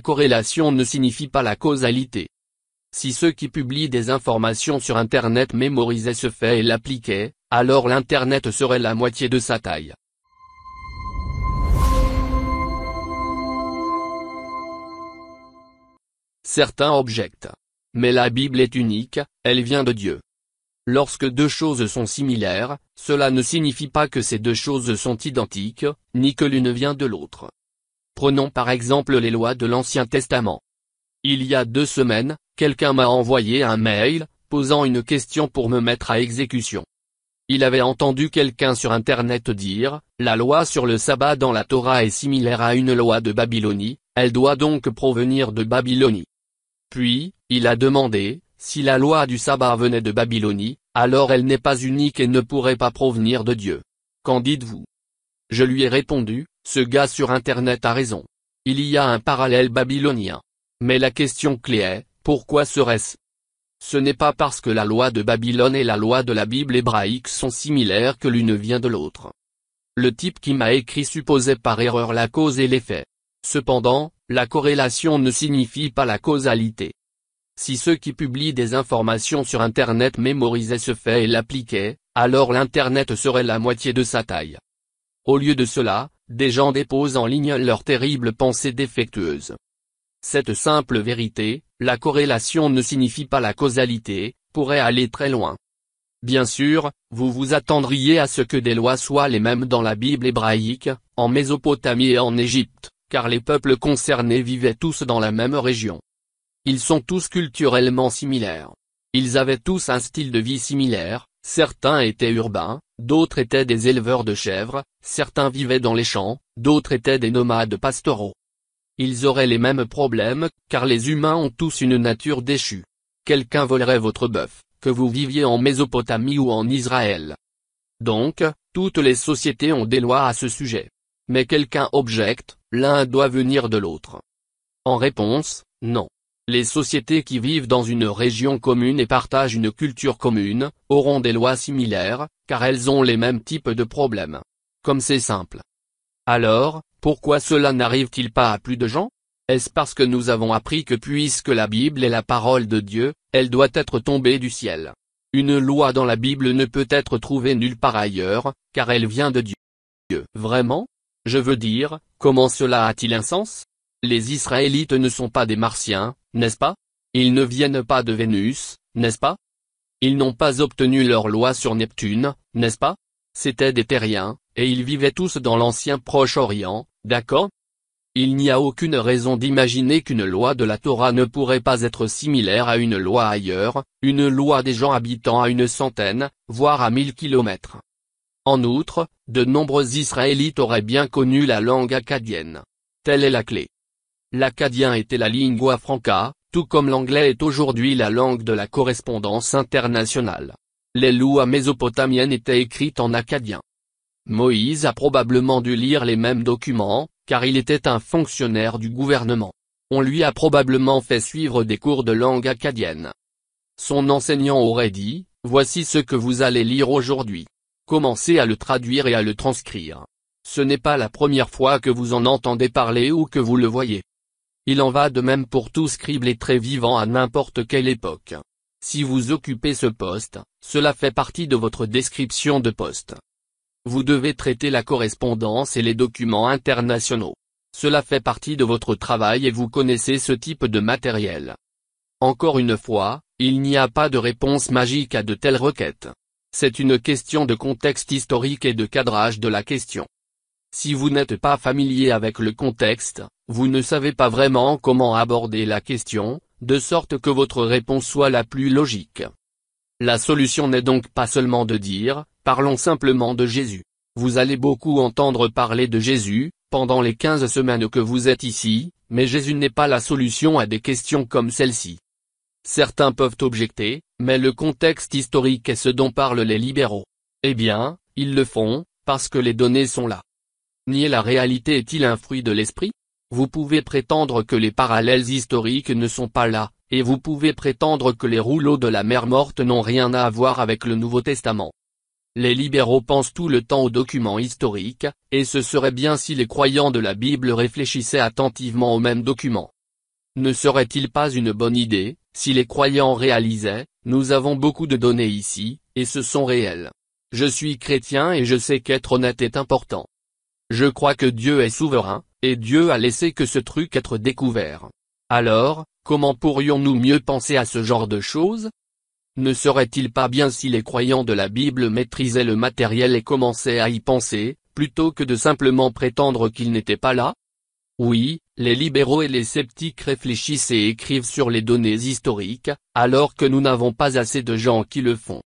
corrélation ne signifie pas la causalité. Si ceux qui publient des informations sur Internet mémorisaient ce fait et l'appliquaient, alors l'Internet serait la moitié de sa taille. Certains objectent. Mais la Bible est unique, elle vient de Dieu. Lorsque deux choses sont similaires, cela ne signifie pas que ces deux choses sont identiques, ni que l'une vient de l'autre. Prenons par exemple les lois de l'Ancien Testament. Il y a deux semaines, quelqu'un m'a envoyé un mail, posant une question pour me mettre à exécution. Il avait entendu quelqu'un sur Internet dire, la loi sur le sabbat dans la Torah est similaire à une loi de Babylonie, elle doit donc provenir de Babylonie. Puis, il a demandé, si la loi du sabbat venait de Babylonie, alors elle n'est pas unique et ne pourrait pas provenir de Dieu. Qu'en dites-vous Je lui ai répondu, ce gars sur Internet a raison. Il y a un parallèle babylonien. Mais la question clé est, pourquoi serait-ce Ce n'est pas parce que la loi de Babylone et la loi de la Bible hébraïque sont similaires que l'une vient de l'autre. Le type qui m'a écrit supposait par erreur la cause et l'effet. Cependant, la corrélation ne signifie pas la causalité. Si ceux qui publient des informations sur Internet mémorisaient ce fait et l'appliquaient, alors l'Internet serait la moitié de sa taille. Au lieu de cela, des gens déposent en ligne leurs terribles pensées défectueuses. Cette simple vérité, la corrélation ne signifie pas la causalité, pourrait aller très loin. Bien sûr, vous vous attendriez à ce que des lois soient les mêmes dans la Bible hébraïque, en Mésopotamie et en Égypte, car les peuples concernés vivaient tous dans la même région. Ils sont tous culturellement similaires. Ils avaient tous un style de vie similaire, certains étaient urbains, d'autres étaient des éleveurs de chèvres, certains vivaient dans les champs, d'autres étaient des nomades pastoraux. Ils auraient les mêmes problèmes, car les humains ont tous une nature déchue. Quelqu'un volerait votre bœuf, que vous viviez en Mésopotamie ou en Israël. Donc, toutes les sociétés ont des lois à ce sujet. Mais quelqu'un objecte, l'un doit venir de l'autre. En réponse, non. Les sociétés qui vivent dans une région commune et partagent une culture commune, auront des lois similaires, car elles ont les mêmes types de problèmes. Comme c'est simple. Alors, pourquoi cela n'arrive-t-il pas à plus de gens Est-ce parce que nous avons appris que puisque la Bible est la parole de Dieu, elle doit être tombée du ciel Une loi dans la Bible ne peut être trouvée nulle part ailleurs, car elle vient de Dieu. Vraiment Je veux dire, comment cela a-t-il un sens Les Israélites ne sont pas des Martiens, n'est-ce pas Ils ne viennent pas de Vénus, n'est-ce pas ils n'ont pas obtenu leur loi sur Neptune, n'est-ce pas C'étaient des terriens, et ils vivaient tous dans l'ancien Proche-Orient, d'accord Il n'y a aucune raison d'imaginer qu'une loi de la Torah ne pourrait pas être similaire à une loi ailleurs, une loi des gens habitant à une centaine, voire à mille kilomètres. En outre, de nombreux Israélites auraient bien connu la langue acadienne. Telle est la clé. L'acadien était la lingua franca, tout comme l'anglais est aujourd'hui la langue de la correspondance internationale. Les lois mésopotamiennes étaient écrites en acadien. Moïse a probablement dû lire les mêmes documents, car il était un fonctionnaire du gouvernement. On lui a probablement fait suivre des cours de langue acadienne. Son enseignant aurait dit, voici ce que vous allez lire aujourd'hui. Commencez à le traduire et à le transcrire. Ce n'est pas la première fois que vous en entendez parler ou que vous le voyez. Il en va de même pour tout scribe et très vivant à n'importe quelle époque. Si vous occupez ce poste, cela fait partie de votre description de poste. Vous devez traiter la correspondance et les documents internationaux. Cela fait partie de votre travail et vous connaissez ce type de matériel. Encore une fois, il n'y a pas de réponse magique à de telles requêtes. C'est une question de contexte historique et de cadrage de la question. Si vous n'êtes pas familier avec le contexte, vous ne savez pas vraiment comment aborder la question, de sorte que votre réponse soit la plus logique. La solution n'est donc pas seulement de dire, parlons simplement de Jésus. Vous allez beaucoup entendre parler de Jésus, pendant les 15 semaines que vous êtes ici, mais Jésus n'est pas la solution à des questions comme celle-ci. Certains peuvent objecter, mais le contexte historique est ce dont parlent les libéraux. Eh bien, ils le font, parce que les données sont là. Nier la réalité est-il un fruit de l'esprit Vous pouvez prétendre que les parallèles historiques ne sont pas là, et vous pouvez prétendre que les rouleaux de la mer morte n'ont rien à voir avec le Nouveau Testament. Les libéraux pensent tout le temps aux documents historiques, et ce serait bien si les croyants de la Bible réfléchissaient attentivement aux mêmes documents. Ne serait-il pas une bonne idée, si les croyants réalisaient, nous avons beaucoup de données ici, et ce sont réelles. Je suis chrétien et je sais qu'être honnête est important. Je crois que Dieu est souverain, et Dieu a laissé que ce truc être découvert. Alors, comment pourrions-nous mieux penser à ce genre de choses Ne serait-il pas bien si les croyants de la Bible maîtrisaient le matériel et commençaient à y penser, plutôt que de simplement prétendre qu'il n'était pas là Oui, les libéraux et les sceptiques réfléchissent et écrivent sur les données historiques, alors que nous n'avons pas assez de gens qui le font.